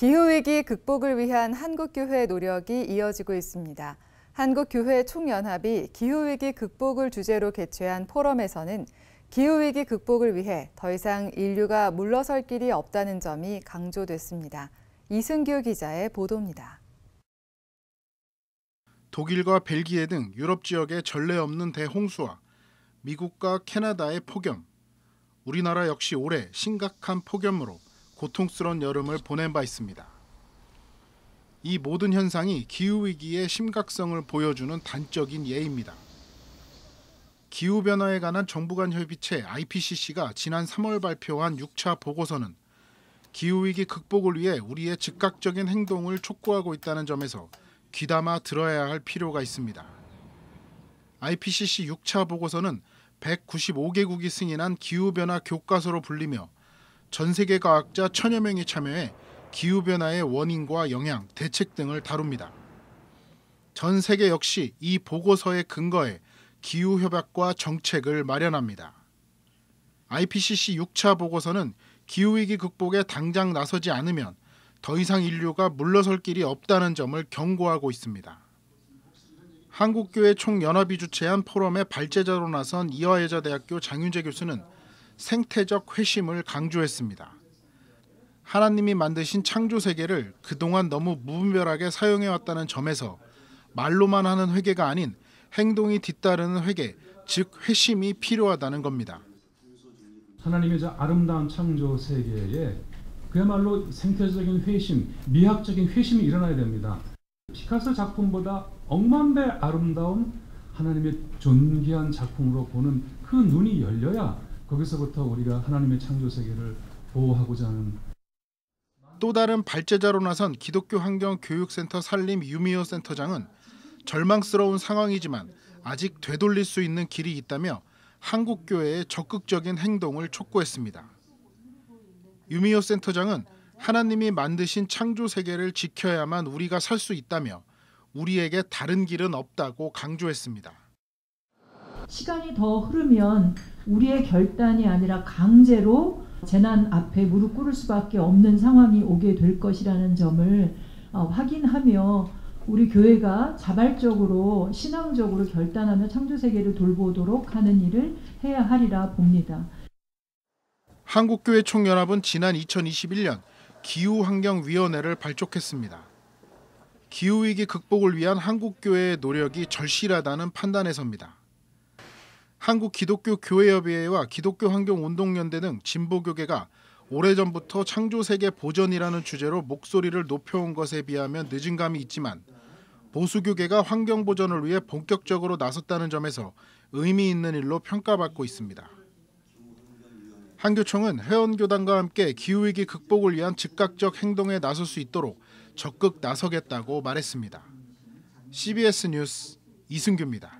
기후위기 극복을 위한 한국교회 노력이 이어지고 있습니다. 한국교회 총연합이 기후위기 극복을 주제로 개최한 포럼에서는 기후위기 극복을 위해 더 이상 인류가 물러설 길이 없다는 점이 강조됐습니다. 이승규 기자의 보도입니다. 독일과 벨기에 등 유럽 지역의 전례 없는 대홍수와 미국과 캐나다의 폭염, 우리나라 역시 올해 심각한 폭염으로 고통스러운 여름을 보낸 바 있습니다. 이 모든 현상이 기후위기의 심각성을 보여주는 단적인 예입니다. 기후변화에 관한 정부 간 협의체 IPCC가 지난 3월 발표한 6차 보고서는 기후위기 극복을 위해 우리의 즉각적인 행동을 촉구하고 있다는 점에서 귀담아 들어야 할 필요가 있습니다. IPCC 6차 보고서는 195개국이 승인한 기후변화 교과서로 불리며 전 세계 과학자 천여 명이 참여해 기후변화의 원인과 영향, 대책 등을 다룹니다. 전 세계 역시 이 보고서에 근거해 기후협약과 정책을 마련합니다. IPCC 6차 보고서는 기후위기 극복에 당장 나서지 않으면 더 이상 인류가 물러설 길이 없다는 점을 경고하고 있습니다. 한국교회 총연합이 주최한 포럼의 발제자로 나선 이화여자대학교 장윤재 교수는 생태적 회심을 강조했습니다. 하나님이 만드신 창조 세계를 그동안 너무 무분별하게 사용해 왔다는 점에서 말로만 하는 회개가 아닌 행동이 뒤따르는 회개, 즉 회심이 필요하다는 겁니다. 하나님의 저 아름다운 창조 세계에 그야말로 생태적인 회심, 미학적인 회심이 일어나야 됩니다. 피카소 작품보다 억만 배 아름다운 하나님의 존귀한 작품으로 보는 그 눈이 열려야 거기서부터 우리가 하나님의 창조 세계를 보호하고자 하는 또 다른 발제자로 나선 기독교 환경 교육센터 산림 유미호 센터장은 절망스러운 상황이지만 아직 되돌릴 수 있는 길이 있다며 한국 교회의 적극적인 행동을 촉구했습니다. 유미호 센터장은 하나님이 만드신 창조 세계를 지켜야만 우리가 살 수 있다며 우리에게 다른 길은 없다고 강조했습니다. 시간이 더 흐르면 우리의 결단이 아니라 강제로 재난 앞에 무릎 꿇을 수밖에 없는 상황이 오게 될 것이라는 점을 어, 확인하며 우리 교회가 자발적으로 신앙적으로 결단하며 창조 세계를 돌보도록 하는 일을 해야 하리라 봅니다. 한국교회 총연합은 지난 2021년 기후환경위원회를 발족했습니다. 기후위기 극복을 위한 한국교회의 노력이 절실하다는 판단에서입니다. 한국 기독교 교회협의회와 기독교 환경 운동연대 등 진보 교계가 오래전부터 창조 세계 보전이라는 주제로 목소리를 높여온 것에 비하면 늦은 감이 있지만 보수 교계가 환경 보전을 위해 본격적으로 나섰다는 점에서 의미 있는 일로 평가받고 있습니다. 한교총은 회원교단과 함께 기후위기 극복을 위한 즉각적 행동에 나설 수 있도록 적극 나서겠다고 말했습니다. CBS 뉴스 이승규입니다.